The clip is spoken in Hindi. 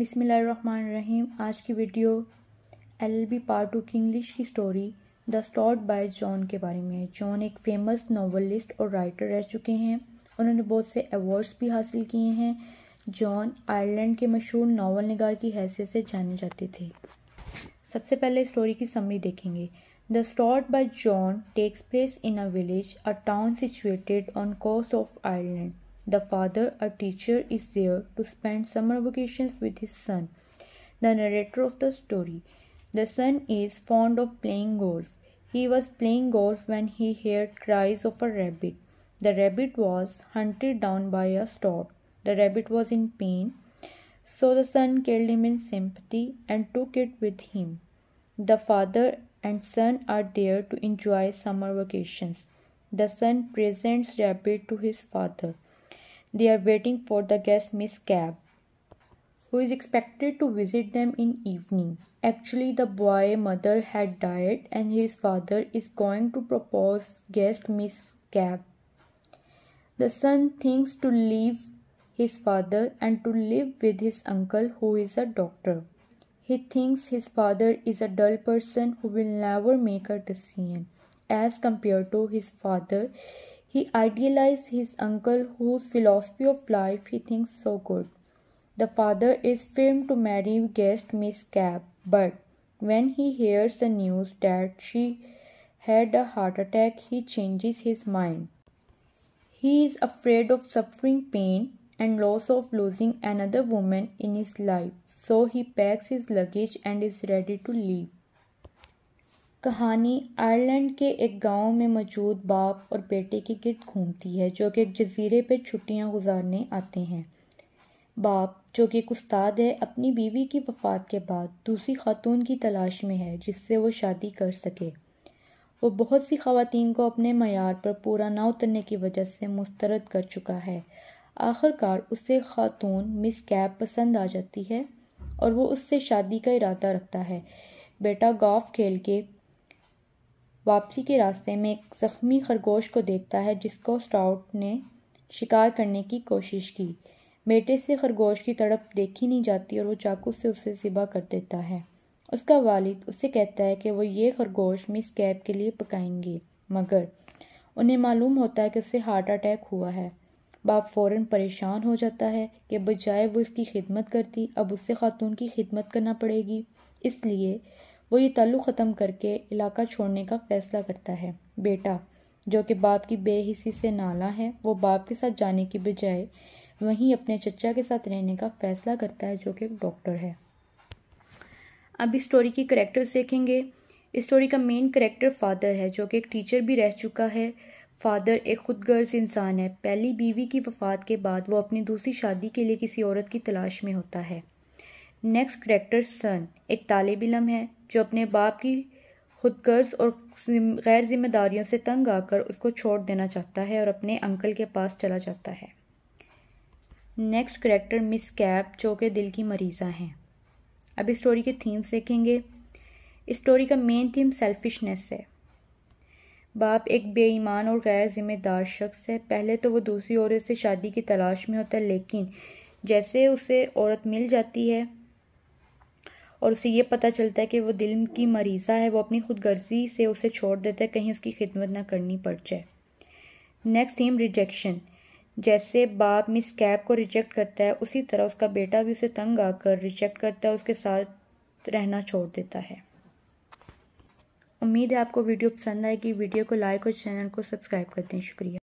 रहीम आज की video L L B part two की इंग्लिश की story the stout by John के बारे में है जॉन एक फेमस नावलिस्ट और राइटर रह चुके हैं उन्होंने बहुत से अवार्ड्स भी हासिल किए हैं जॉन आयरलैंड के मशहूर नावल नगार की हैसियत से जाने जाते थे सबसे पहले स्टोरी की समरी देखेंगे the stout by John takes place in a village a town situated on coast of Ireland The father, a teacher, is there to spend summer vacations with his son. The narrator of the story. The son is fond of playing golf. He was playing golf when he heard cries of a rabbit. The rabbit was hunted down by a stork. The rabbit was in pain, so the son killed him in sympathy and took it with him. The father and son are there to enjoy summer vacations. The son presents rabbit to his father. They are waiting for the guest Miss Cab, who is expected to visit them in evening. Actually, the boy mother had died and his father is going to propose guest Miss Cab. The son thinks to leave his father and to live with his uncle who is a doctor. He thinks his father is a dull person who will never make a decision as compared to his father he idealizes his uncle, whose philosophy of life he thinks so good. The father is firm to marry guest Miss Cab, but when he hears the news that she had a heart attack, he changes his mind. He is afraid of suffering pain and loss of losing another woman in his life, so he packs his luggage and is ready to leave. कहानी आयरलैंड के एक गांव में मौजूद बाप और बेटे के गिर्द घूमती है जो कि एक जजीरे पर छुट्टियां गुजारने आते हैं बाप जो कि एक उस्ताद है अपनी बीवी की वफात के बाद दूसरी खातून की तलाश में है जिससे वो शादी कर सके वो बहुत सी खातन को अपने मैार पर पूरा ना उतरने की वजह से मुस्तरद कर चुका है आखिरकार उसे खातून मिस कैब पसंद आ जाती है और वो उससे शादी का इरादा रखता है बेटा गॉफ खेल के वापसी के रास्ते में एक ज़ख्मी खरगोश को देखता है जिसको स्टाउट ने शिकार करने की कोशिश की बेटे से खरगोश की तड़प देखी नहीं जाती और वो चाकू से उसे सिबा कर देता है उसका वालिद उससे कहता है कि वो ये खरगोश मिस कैब के लिए पकाएंगे मगर उन्हें मालूम होता है कि उसे हार्ट अटैक हुआ है बाप फौरन परेशान हो जाता है कि बजाय वो इसकी खिदमत करती अब उससे खातून की खिदमत करना पड़ेगी इसलिए वो ये ताल्लुक़ ख़त्म करके इलाका छोड़ने का फ़ैसला करता है बेटा जो कि बाप की बेहिसी से नाला है वो बाप के साथ जाने की बजाय वहीं अपने चचा के साथ रहने का फ़ैसला करता है जो कि एक डॉक्टर है अब इस स्टोरी की करेक्टर्स देखेंगे इस स्टोरी का मेन करेक्टर फादर है जो कि एक टीचर भी रह चुका है फादर एक खुदगर्ज इंसान है पहली बीवी की वफात के बाद वो अपनी दूसरी शादी के लिए किसी औरत की तलाश में होता है नेक्स्ट करेक्टर सन एक तालब इलम है जो अपने बाप की खुदगर्ज और गैर जिम्मेदारियों से तंग आकर उसको छोड़ देना चाहता है और अपने अंकल के पास चला जाता है नेक्स्ट करेक्टर मिस कैप जो कि दिल की मरीज़ा हैं अब इस स्टोरी के थीम्स देखेंगे इस स्टोरी का मेन थीम सेल्फिशनेस है बाप एक बेईमान और गैर जिम्मेदार शख्स है पहले तो वो दूसरी औरत से शादी की तलाश में होता है लेकिन जैसे उसे औरत मिल जाती है और उसे ये पता चलता है कि वो दिल की मरीज़ा है वो अपनी खुदगर्जी से उसे छोड़ देता है कहीं उसकी खिदमत ना करनी पड़ जाए नेक्स्ट थीम रिजेक्शन जैसे बाप मिस कैब को रिजेक्ट करता है उसी तरह उसका बेटा भी उसे तंग आकर रिजेक्ट करता है उसके साथ रहना छोड़ देता है उम्मीद है आपको वीडियो पसंद आएगी वीडियो को लाइक और चैनल को सब्सक्राइब करते हैं शुक्रिया